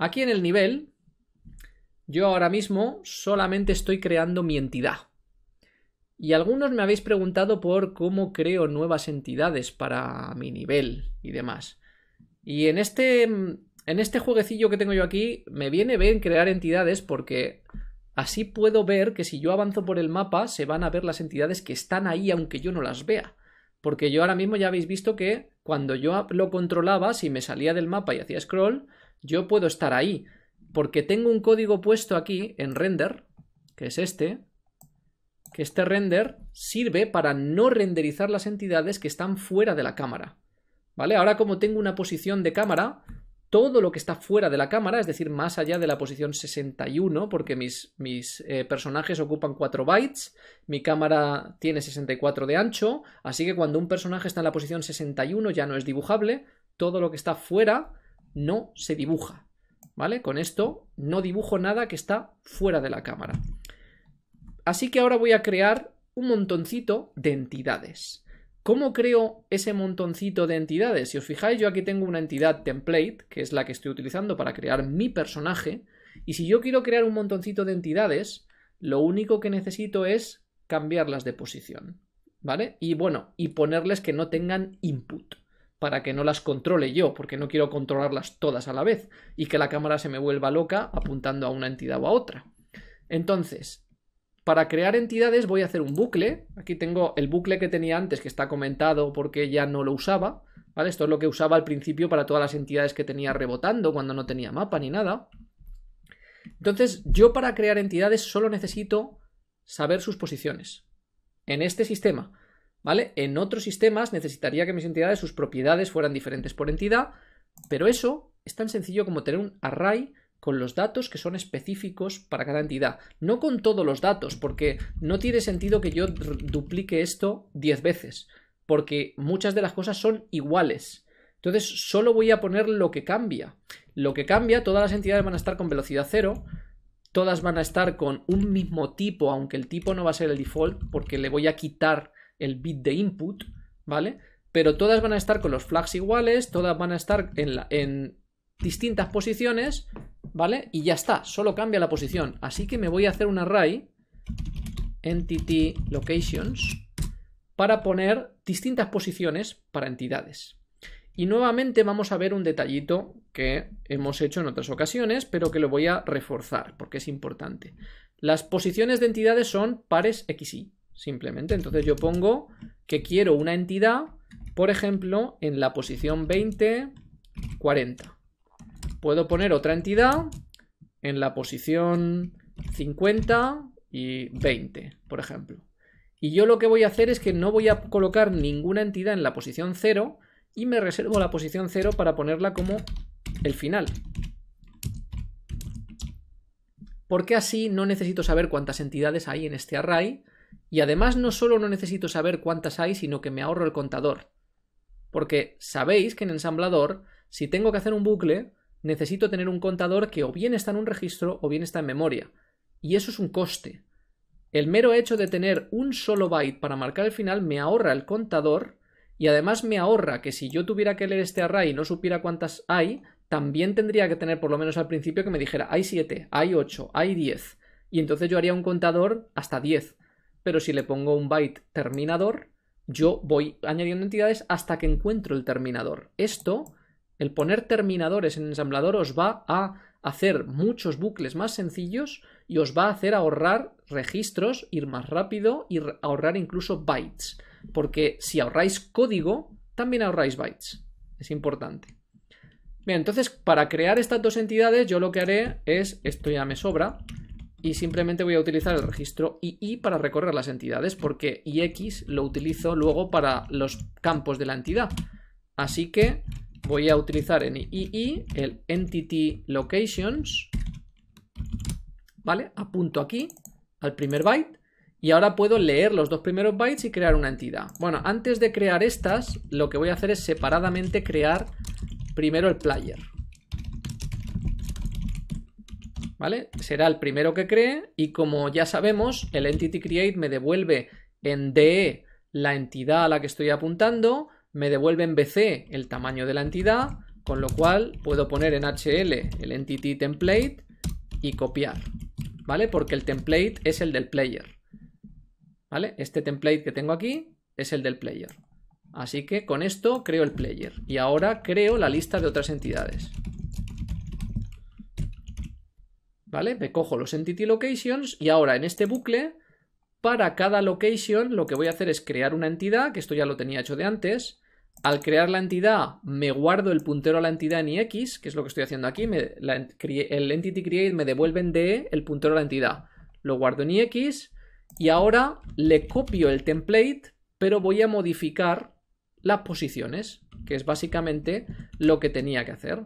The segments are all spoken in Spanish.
Aquí en el nivel, yo ahora mismo solamente estoy creando mi entidad. Y algunos me habéis preguntado por cómo creo nuevas entidades para mi nivel y demás. Y en este, en este jueguecillo que tengo yo aquí, me viene bien crear entidades porque Así puedo ver que si yo avanzo por el mapa se van a ver las entidades que están ahí aunque yo no las vea. Porque yo ahora mismo ya habéis visto que cuando yo lo controlaba, si me salía del mapa y hacía scroll, yo puedo estar ahí. Porque tengo un código puesto aquí en render, que es este, que este render sirve para no renderizar las entidades que están fuera de la cámara. ¿Vale? Ahora como tengo una posición de cámara, todo lo que está fuera de la cámara, es decir, más allá de la posición 61, porque mis, mis eh, personajes ocupan 4 bytes, mi cámara tiene 64 de ancho, así que cuando un personaje está en la posición 61 ya no es dibujable, todo lo que está fuera no se dibuja, ¿vale? Con esto no dibujo nada que está fuera de la cámara. Así que ahora voy a crear un montoncito de entidades. ¿Cómo creo ese montoncito de entidades? Si os fijáis, yo aquí tengo una entidad template, que es la que estoy utilizando para crear mi personaje, y si yo quiero crear un montoncito de entidades, lo único que necesito es cambiarlas de posición, ¿vale? Y bueno, y ponerles que no tengan input, para que no las controle yo, porque no quiero controlarlas todas a la vez, y que la cámara se me vuelva loca apuntando a una entidad o a otra. Entonces, para crear entidades voy a hacer un bucle. Aquí tengo el bucle que tenía antes, que está comentado porque ya no lo usaba. Esto es lo que usaba al principio para todas las entidades que tenía rebotando cuando no tenía mapa ni nada. Entonces, yo para crear entidades solo necesito saber sus posiciones. En este sistema, ¿vale? En otros sistemas necesitaría que mis entidades, sus propiedades fueran diferentes por entidad, pero eso es tan sencillo como tener un array con los datos que son específicos para cada entidad. No con todos los datos, porque no tiene sentido que yo duplique esto 10 veces, porque muchas de las cosas son iguales. Entonces solo voy a poner lo que cambia. Lo que cambia, todas las entidades van a estar con velocidad cero, todas van a estar con un mismo tipo, aunque el tipo no va a ser el default, porque le voy a quitar el bit de input, ¿vale? Pero todas van a estar con los flags iguales, todas van a estar en, la, en distintas posiciones, ¿vale? Y ya está, solo cambia la posición. Así que me voy a hacer un array, entity locations, para poner distintas posiciones para entidades. Y nuevamente vamos a ver un detallito que hemos hecho en otras ocasiones, pero que lo voy a reforzar porque es importante. Las posiciones de entidades son pares XY, simplemente. Entonces yo pongo que quiero una entidad, por ejemplo, en la posición 20, 40. Puedo poner otra entidad en la posición 50 y 20, por ejemplo. Y yo lo que voy a hacer es que no voy a colocar ninguna entidad en la posición 0 y me reservo la posición 0 para ponerla como el final. Porque así no necesito saber cuántas entidades hay en este array y además no solo no necesito saber cuántas hay, sino que me ahorro el contador. Porque sabéis que en ensamblador, si tengo que hacer un bucle, necesito tener un contador que o bien está en un registro o bien está en memoria. Y eso es un coste. El mero hecho de tener un solo byte para marcar el final me ahorra el contador y además me ahorra que si yo tuviera que leer este array y no supiera cuántas hay, también tendría que tener por lo menos al principio que me dijera hay 7, hay 8, hay 10. Y entonces yo haría un contador hasta 10. Pero si le pongo un byte terminador, yo voy añadiendo entidades hasta que encuentro el terminador. Esto el poner terminadores en el ensamblador os va a hacer muchos bucles más sencillos y os va a hacer ahorrar registros, ir más rápido y ahorrar incluso bytes. Porque si ahorráis código, también ahorráis bytes. Es importante. Bien, entonces para crear estas dos entidades yo lo que haré es, esto ya me sobra, y simplemente voy a utilizar el registro II para recorrer las entidades porque IX lo utilizo luego para los campos de la entidad. Así que voy a utilizar en II el entity locations, ¿vale? Apunto aquí al primer byte y ahora puedo leer los dos primeros bytes y crear una entidad. Bueno, antes de crear estas, lo que voy a hacer es separadamente crear primero el player. ¿Vale? Será el primero que cree y como ya sabemos, el entity create me devuelve en DE la entidad a la que estoy apuntando me devuelve en BC el tamaño de la entidad, con lo cual puedo poner en HL el entity template y copiar, ¿vale? Porque el template es el del player, ¿vale? Este template que tengo aquí es el del player. Así que con esto creo el player y ahora creo la lista de otras entidades. ¿Vale? Me cojo los entity locations y ahora en este bucle, para cada location lo que voy a hacer es crear una entidad, que esto ya lo tenía hecho de antes, al crear la entidad, me guardo el puntero a la entidad en ix que es lo que estoy haciendo aquí. el entity create me devuelve en DE el puntero a la entidad. Lo guardo en ix y ahora le copio el template, pero voy a modificar las posiciones, que es básicamente lo que tenía que hacer.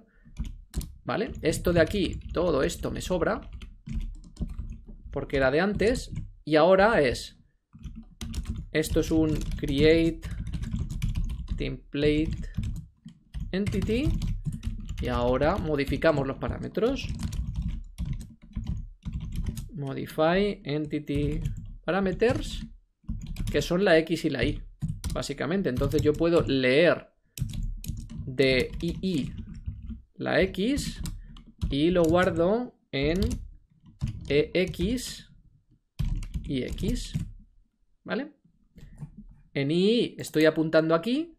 ¿Vale? Esto de aquí, todo esto me sobra, porque era de antes, y ahora es... Esto es un create template entity y ahora modificamos los parámetros modify entity parameters que son la x y la y básicamente entonces yo puedo leer de ii la x y lo guardo en ex y x vale en ii estoy apuntando aquí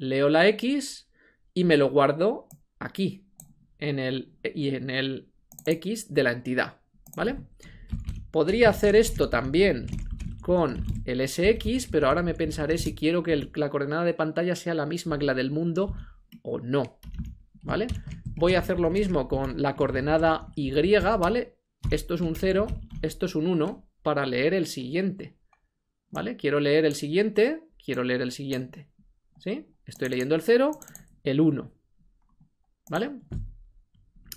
leo la X y me lo guardo aquí, en el, y en el X de la entidad, ¿vale? Podría hacer esto también con el SX, pero ahora me pensaré si quiero que la coordenada de pantalla sea la misma que la del mundo o no, ¿vale? Voy a hacer lo mismo con la coordenada Y, ¿vale? Esto es un 0, esto es un 1, para leer el siguiente, ¿vale? Quiero leer el siguiente, quiero leer el siguiente, ¿sí? Estoy leyendo el 0, el 1. ¿Vale?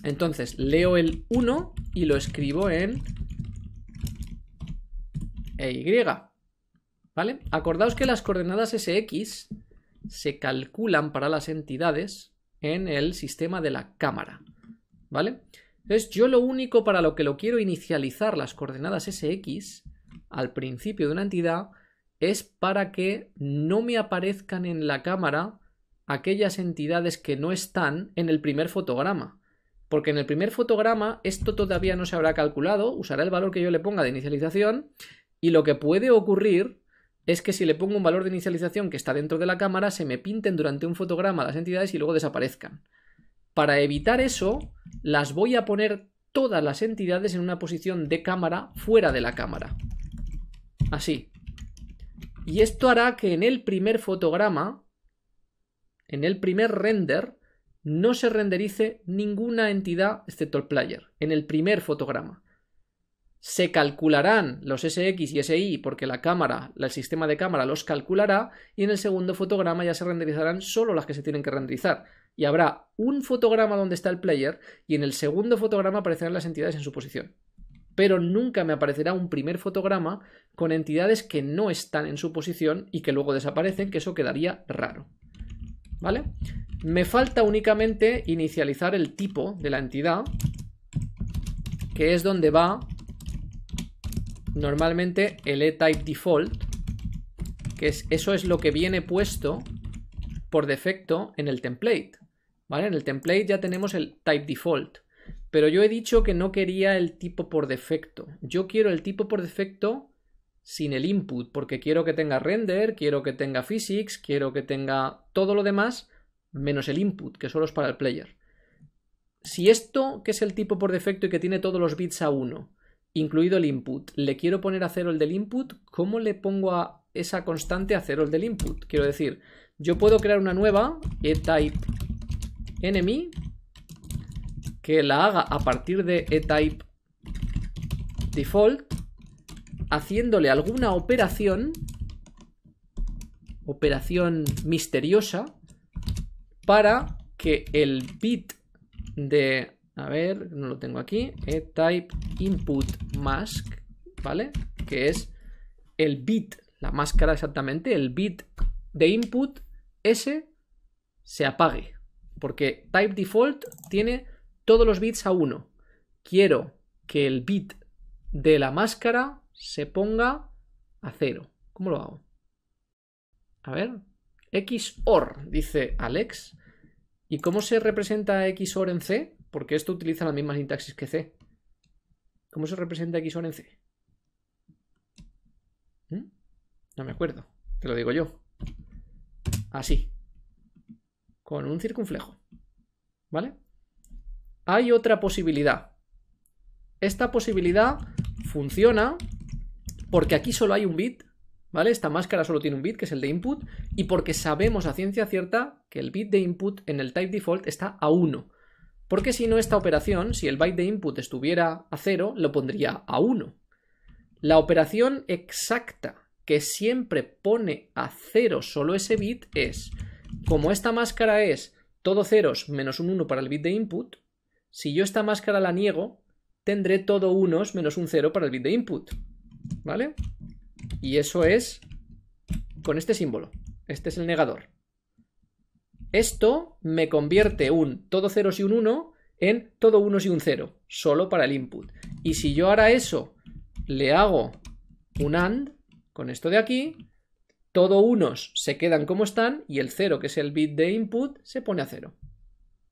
Entonces, leo el 1 y lo escribo en e y, ¿Vale? Acordaos que las coordenadas SX se calculan para las entidades en el sistema de la cámara. ¿Vale? Entonces, yo lo único para lo que lo quiero inicializar las coordenadas SX al principio de una entidad es para que no me aparezcan en la cámara aquellas entidades que no están en el primer fotograma. Porque en el primer fotograma esto todavía no se habrá calculado, usará el valor que yo le ponga de inicialización y lo que puede ocurrir es que si le pongo un valor de inicialización que está dentro de la cámara, se me pinten durante un fotograma las entidades y luego desaparezcan. Para evitar eso, las voy a poner todas las entidades en una posición de cámara fuera de la cámara. Así. Y esto hará que en el primer fotograma, en el primer render, no se renderice ninguna entidad excepto el player, en el primer fotograma. Se calcularán los SX y SI porque la cámara, el sistema de cámara los calculará y en el segundo fotograma ya se renderizarán solo las que se tienen que renderizar. Y habrá un fotograma donde está el player y en el segundo fotograma aparecerán las entidades en su posición pero nunca me aparecerá un primer fotograma con entidades que no están en su posición y que luego desaparecen, que eso quedaría raro. ¿Vale? Me falta únicamente inicializar el tipo de la entidad, que es donde va normalmente el type default, que es, eso es lo que viene puesto por defecto en el template. ¿Vale? En el template ya tenemos el type default. Pero yo he dicho que no quería el tipo por defecto. Yo quiero el tipo por defecto sin el input, porque quiero que tenga render, quiero que tenga physics, quiero que tenga todo lo demás, menos el input, que solo es para el player. Si esto, que es el tipo por defecto y que tiene todos los bits a 1, incluido el input, le quiero poner a cero el del input, ¿cómo le pongo a esa constante a cero el del input? Quiero decir, yo puedo crear una nueva, e enemy, que la haga a partir de E-type default haciéndole alguna operación operación misteriosa para que el bit de a ver, no lo tengo aquí, type input mask, ¿vale? Que es el bit, la máscara exactamente, el bit de input ese se apague, porque type default tiene todos los bits a 1. Quiero que el bit de la máscara se ponga a 0. ¿Cómo lo hago? A ver. XOR, dice Alex. ¿Y cómo se representa XOR en C? Porque esto utiliza la misma sintaxis que C. ¿Cómo se representa XOR en C? ¿Mm? No me acuerdo. Te lo digo yo. Así. Con un circunflejo. ¿Vale? hay otra posibilidad. Esta posibilidad funciona porque aquí solo hay un bit, ¿vale? Esta máscara solo tiene un bit, que es el de input, y porque sabemos a ciencia cierta que el bit de input en el type default está a 1. Porque si no, esta operación, si el byte de input estuviera a 0, lo pondría a 1. La operación exacta que siempre pone a 0 solo ese bit es, como esta máscara es todo ceros menos un 1 para el bit de input, si yo esta máscara la niego, tendré todo unos menos un cero para el bit de input. ¿Vale? Y eso es con este símbolo. Este es el negador. Esto me convierte un todo ceros y un 1 en todo unos y un cero solo para el input. Y si yo ahora eso le hago un AND con esto de aquí, todo unos se quedan como están y el cero que es el bit de input, se pone a cero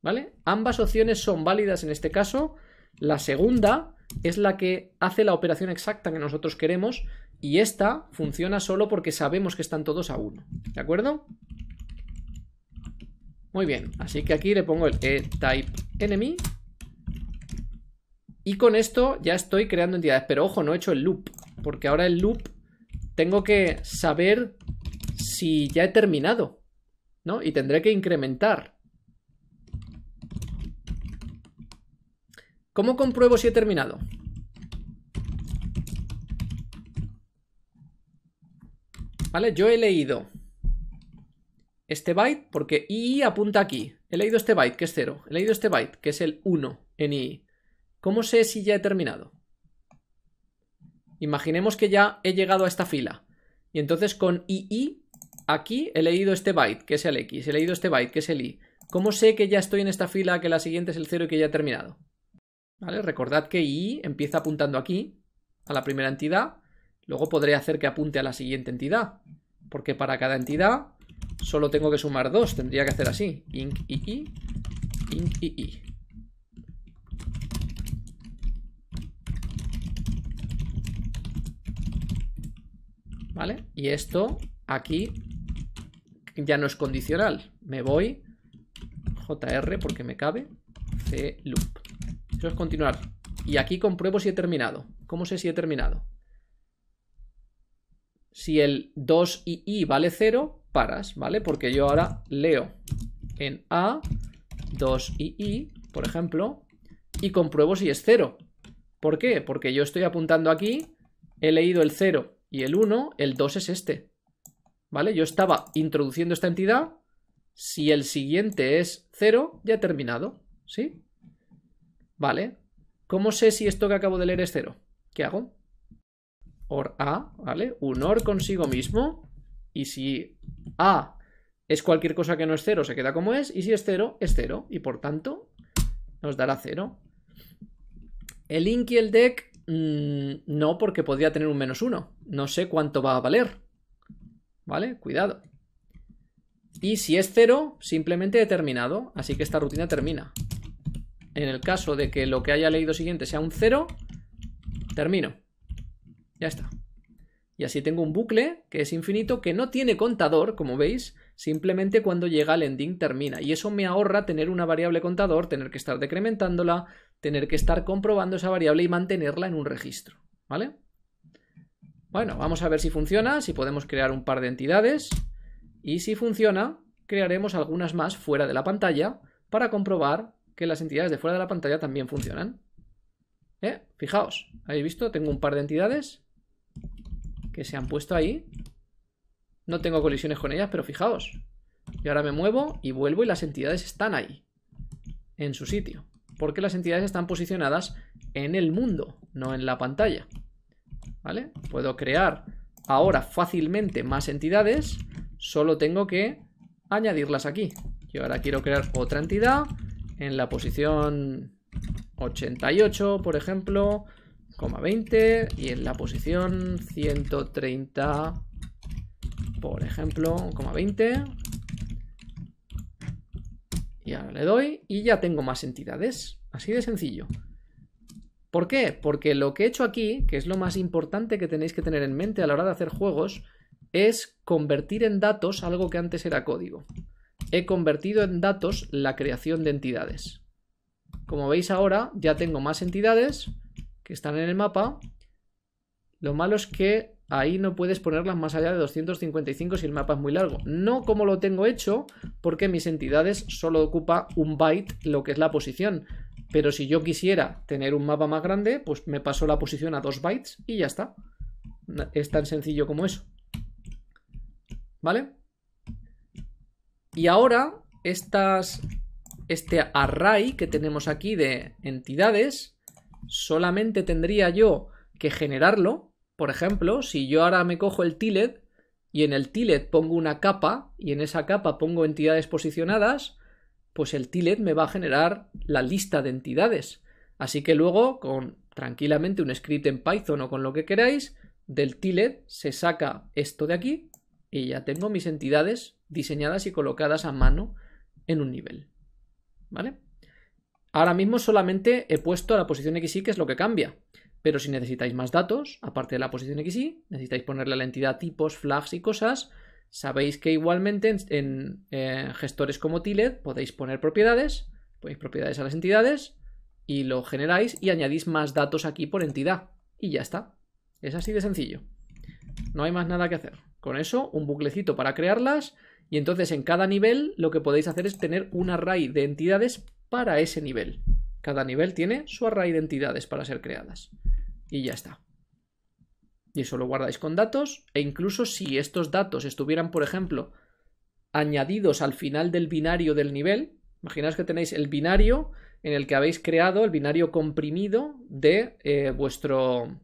¿Vale? Ambas opciones son válidas en este caso. La segunda es la que hace la operación exacta que nosotros queremos y esta funciona solo porque sabemos que están todos a uno, ¿De acuerdo? Muy bien, así que aquí le pongo el e type enemy y con esto ya estoy creando entidades, pero ojo, no he hecho el loop, porque ahora el loop tengo que saber si ya he terminado, ¿no? Y tendré que incrementar. ¿Cómo compruebo si he terminado? ¿Vale? Yo he leído este byte porque II apunta aquí. He leído este byte que es 0. He leído este byte que es el 1 en II. ¿Cómo sé si ya he terminado? Imaginemos que ya he llegado a esta fila. Y entonces con II aquí he leído este byte que es el X. He leído este byte que es el Y. ¿Cómo sé que ya estoy en esta fila, que la siguiente es el 0 y que ya he terminado? Recordad que i empieza apuntando aquí, a la primera entidad, luego podré hacer que apunte a la siguiente entidad, porque para cada entidad solo tengo que sumar dos, tendría que hacer así, i i, i i. ¿Vale? Y esto aquí ya no es condicional, me voy jr porque me cabe c loop es continuar. Y aquí compruebo si he terminado. ¿Cómo sé si he terminado? Si el 2 y i vale 0, paras, ¿vale? Porque yo ahora leo en a 2 y i, por ejemplo, y compruebo si es 0. ¿Por qué? Porque yo estoy apuntando aquí, he leído el 0 y el 1, el 2 es este. ¿Vale? Yo estaba introduciendo esta entidad, si el siguiente es 0, ya he terminado, ¿sí? ¿Vale? ¿Cómo sé si esto que acabo de leer es cero? ¿Qué hago? Or A, ¿vale? Un or consigo mismo. Y si A es cualquier cosa que no es cero, se queda como es. Y si es cero, es cero. Y por tanto, nos dará cero. El link y el deck, mm, no, porque podría tener un menos uno. No sé cuánto va a valer. ¿Vale? Cuidado. Y si es cero, simplemente he terminado. Así que esta rutina termina. En el caso de que lo que haya leído siguiente sea un 0, termino. Ya está. Y así tengo un bucle que es infinito, que no tiene contador, como veis, simplemente cuando llega al ending termina. Y eso me ahorra tener una variable contador, tener que estar decrementándola, tener que estar comprobando esa variable y mantenerla en un registro. ¿Vale? Bueno, vamos a ver si funciona, si podemos crear un par de entidades. Y si funciona, crearemos algunas más fuera de la pantalla para comprobar que las entidades de fuera de la pantalla también funcionan. ¿Eh? Fijaos, habéis visto, tengo un par de entidades que se han puesto ahí. No tengo colisiones con ellas, pero fijaos. Y ahora me muevo y vuelvo y las entidades están ahí, en su sitio. Porque las entidades están posicionadas en el mundo, no en la pantalla. ¿Vale? Puedo crear ahora fácilmente más entidades, solo tengo que añadirlas aquí. Yo ahora quiero crear otra entidad en la posición 88, por ejemplo, 20 y en la posición 130, por ejemplo, 20. Y ahora le doy y ya tengo más entidades. Así de sencillo. ¿Por qué? Porque lo que he hecho aquí, que es lo más importante que tenéis que tener en mente a la hora de hacer juegos, es convertir en datos algo que antes era código he convertido en datos la creación de entidades. Como veis ahora, ya tengo más entidades que están en el mapa. Lo malo es que ahí no puedes ponerlas más allá de 255 si el mapa es muy largo. No como lo tengo hecho, porque mis entidades solo ocupa un byte lo que es la posición. Pero si yo quisiera tener un mapa más grande, pues me paso la posición a 2 bytes y ya está. Es tan sencillo como eso. ¿Vale? Y ahora, estas, este array que tenemos aquí de entidades, solamente tendría yo que generarlo. Por ejemplo, si yo ahora me cojo el tiled y en el tiled pongo una capa y en esa capa pongo entidades posicionadas, pues el tiled me va a generar la lista de entidades. Así que luego, con tranquilamente un script en Python o con lo que queráis, del tiled se saca esto de aquí y ya tengo mis entidades diseñadas y colocadas a mano en un nivel. ¿Vale? Ahora mismo solamente he puesto la posición XY, que es lo que cambia. Pero si necesitáis más datos, aparte de la posición XY, necesitáis ponerle a la entidad tipos, flags y cosas. Sabéis que igualmente en, eh, gestores como Tiled podéis poner propiedades, ponéis propiedades a las entidades y lo generáis y añadís más datos aquí por entidad. Y ya está. Es así de sencillo. No hay más nada que hacer. Con eso, un buclecito para crearlas y entonces en cada nivel lo que podéis hacer es tener un array de entidades para ese nivel. Cada nivel tiene su array de entidades para ser creadas. Y ya está. Y eso lo guardáis con datos e incluso si estos datos estuvieran, por ejemplo, añadidos al final del binario del nivel, imaginaos que tenéis el binario en el que habéis creado el binario comprimido de eh, vuestro,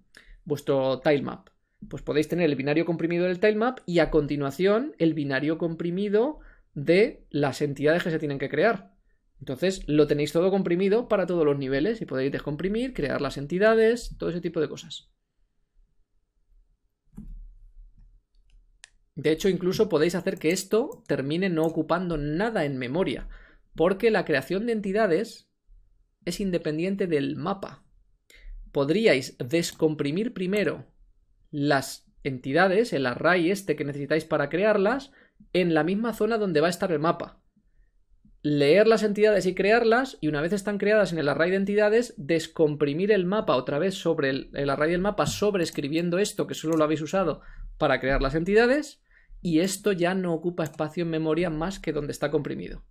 vuestro tilemap pues podéis tener el binario comprimido del tilemap y a continuación el binario comprimido de las entidades que se tienen que crear. Entonces lo tenéis todo comprimido para todos los niveles y podéis descomprimir, crear las entidades, todo ese tipo de cosas. De hecho, incluso podéis hacer que esto termine no ocupando nada en memoria, porque la creación de entidades es independiente del mapa. Podríais descomprimir primero las entidades, el array este que necesitáis para crearlas, en la misma zona donde va a estar el mapa. Leer las entidades y crearlas, y una vez están creadas en el array de entidades, descomprimir el mapa otra vez sobre el, array del mapa, sobre escribiendo esto que solo lo habéis usado para crear las entidades, y esto ya no ocupa espacio en memoria más que donde está comprimido.